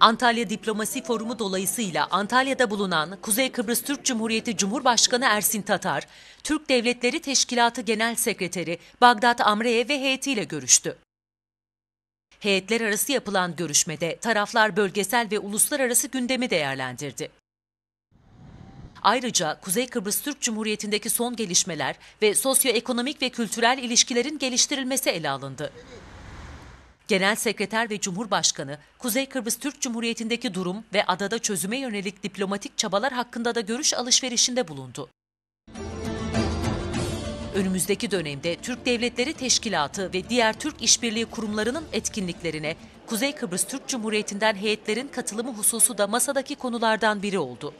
Antalya Diplomasi Forumu dolayısıyla Antalya'da bulunan Kuzey Kıbrıs Türk Cumhuriyeti Cumhurbaşkanı Ersin Tatar, Türk Devletleri Teşkilatı Genel Sekreteri Bagdat Amre'ye ve heyetiyle görüştü. Heyetler arası yapılan görüşmede taraflar bölgesel ve uluslararası gündemi değerlendirdi. Ayrıca Kuzey Kıbrıs Türk Cumhuriyeti'ndeki son gelişmeler ve sosyoekonomik ve kültürel ilişkilerin geliştirilmesi ele alındı. Genel Sekreter ve Cumhurbaşkanı, Kuzey Kıbrıs Türk Cumhuriyeti'ndeki durum ve adada çözüme yönelik diplomatik çabalar hakkında da görüş alışverişinde bulundu. Önümüzdeki dönemde Türk Devletleri Teşkilatı ve diğer Türk İşbirliği kurumlarının etkinliklerine Kuzey Kıbrıs Türk Cumhuriyeti'nden heyetlerin katılımı hususu da masadaki konulardan biri oldu.